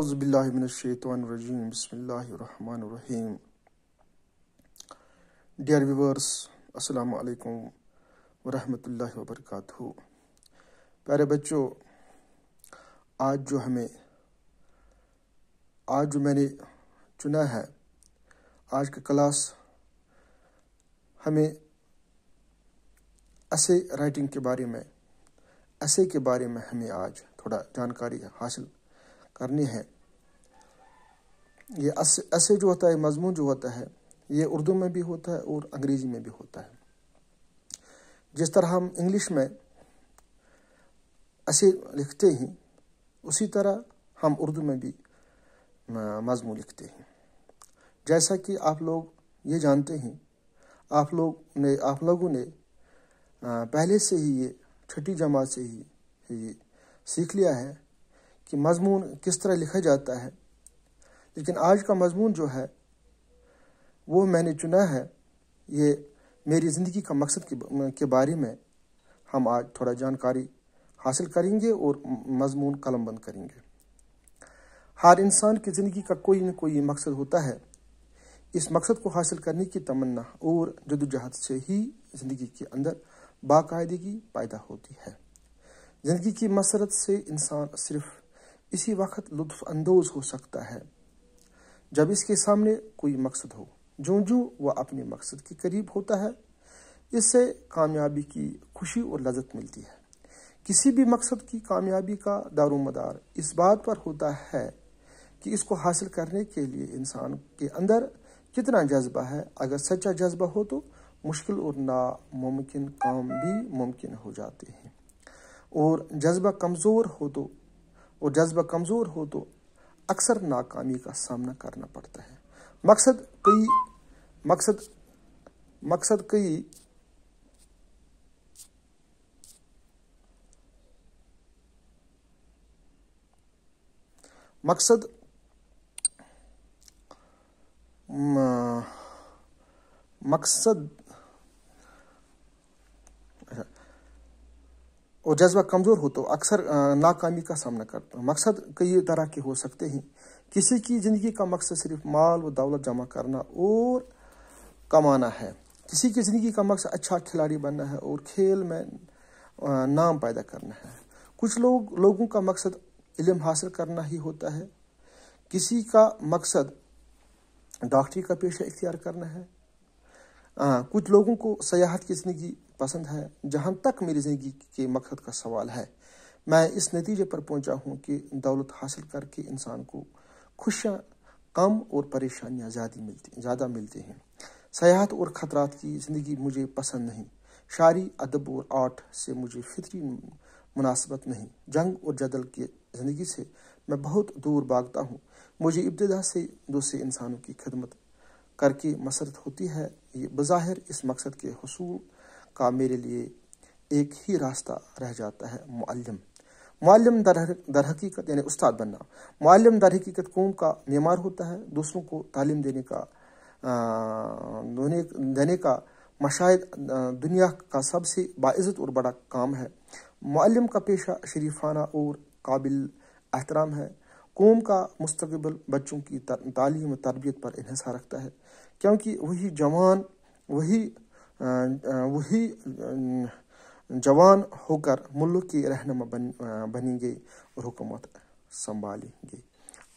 बसमीम dear viewers अस्सलाम वालेकुम प्यारे बच्चों आज जो हमें आज जो मैंने चुना है आज का क्लास हमें ऐसे राइटिंग के बारे में ऐसे के बारे में हमें आज थोड़ा जानकारी हासिल करनी है ये ऐसे जो होता है मजमून जो होता है ये उर्दू में भी होता है और अंग्रेज़ी में भी होता है जिस तरह हम इंग्लिश में ऐसे लिखते हैं उसी तरह हम उर्दू में भी मजमू लिखते हैं जैसा कि आप लोग ये जानते हैं आप लोग ने आप लोगों ने पहले से ही ये छठी जमात से ही ये सीख लिया है कि मज़मून किस तरह लिखा जाता है लेकिन आज का मज़मून जो है वो मैंने चुना है ये मेरी ज़िंदगी का मकसद के, बारे में हम आज थोड़ा जानकारी हासिल करेंगे और मजमून कलम बंद करेंगे हर इंसान की ज़िंदगी का कोई न कोई मकसद होता है इस मकसद को हासिल करने की तमन्ना और जदोजहद से ही ज़िंदगी के अंदर बाकायदगी पैदा होती है ज़िंदगी की मसरत से इंसान सिर्फ इसी वक्त अंदोज हो सकता है जब इसके सामने कोई मकसद हो जो जो वह अपने मकसद के करीब होता है इससे कामयाबी की खुशी और लजत मिलती है किसी भी मकसद की कामयाबी का दारोमदार इस बात पर होता है कि इसको हासिल करने के लिए इंसान के अंदर कितना जज्बा है अगर सच्चा जज्बा हो तो मुश्किल और नामुमकिन काम भी मुमकिन हो जाते हैं और जज्बा कमज़ोर हो तो और जज्बा कमज़ोर हो तो अक्सर नाकामी का सामना करना पड़ता है मकसद कई मकसद मकसद कई मकसद मकसद और जज्बा कमज़ोर हो तो अक्सर नाकामी का सामना करता हूँ मकसद कई तरह के हो सकते हैं किसी की ज़िंदगी का मकसद सिर्फ माल व दौलत जमा करना और कमाना है किसी की ज़िंदगी का मकसद अच्छा खिलाड़ी बनना है और खेल में नाम पैदा करना है कुछ लोग लोगों का मकसद इलम हासिल करना ही होता है किसी का मकसद डॉक्टरी का पेशा इख्तियार करना है आ, कुछ लोगों को सयाहत की ज़िंदगी पसंद है जहाँ तक मेरी ज़िंदगी के मकसद का सवाल है मैं इस नतीजे पर पहुँचा हूँ कि दौलत हासिल करके इंसान को खुशियाँ कम और परेशानियाँ ज़्यादा मिलती ज़्यादा मिलती हैं सयाहत और ख़तरात की ज़िंदगी मुझे पसंद नहीं शायरी अदब और आर्ट से मुझे फितरी मुनासबत नहीं जंग और जदल की ज़िंदगी से मैं बहुत दूर भागता हूँ मुझे इब्तदा से दूसरे इंसानों की खदमत करके मसरत होती है ये बज़ाहिर इस मकसद के हसूल का मेरे लिए एक ही रास्ता रह जाता है मुअल्लिम मुअल्लिम दर हकीकत यानी उस्ताद बनना मालम दर हकीकत कौम का मेमार होता है दूसरों को तालीम देने का देने का मशायद दुनिया का सबसे बाज़त और बड़ा काम है मालम का पेशा शरीफाना और काबिल एहतराम है कौम का मुस्तबिल बच्चों की तालीम और तरबियत पर इहसार रखता है क्योंकि वही जवान वही वही अं, जवान होकर मुल्क की रहनमा बन अं, बनी गई और हुकूमत संभाली गई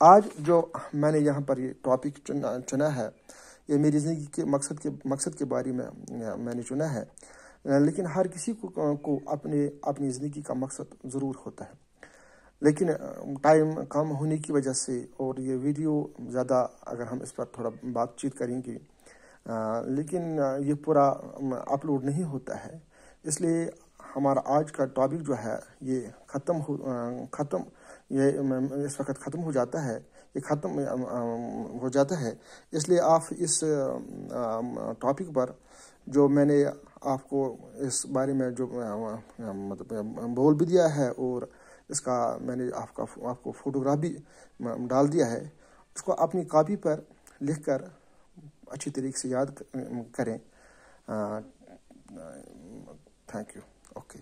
आज जो मैंने यहाँ पर ये टॉपिक चुना चुना है ये मेरी ज़िंदगी के मकसद के मकसद के बारे में अं, मैंने चुना है लेकिन हर किसी को को अपने अपनी ज़िंदगी का मकसद ज़रूर होता है लेकिन टाइम कम होने की वजह से और ये वीडियो ज़्यादा अगर हम इस पर थोड़ा बातचीत करेंगे लेकिन ये पूरा अपलोड नहीं होता है इसलिए हमारा आज का टॉपिक जो है ये ख़त्म हो ख़त्म ये इस वक्त ख़त्म हो जाता है ये ख़त्म हो जाता है इसलिए आप इस टॉपिक पर जो मैंने आपको इस बारे में जो मतलब बोल भी दिया है और इसका मैंने आपका आपको फोटोग्राफ भी डाल दिया है उसको अपनी कापी पर लिख कर अच्छी तरीके से याद करें थैंक यू ओके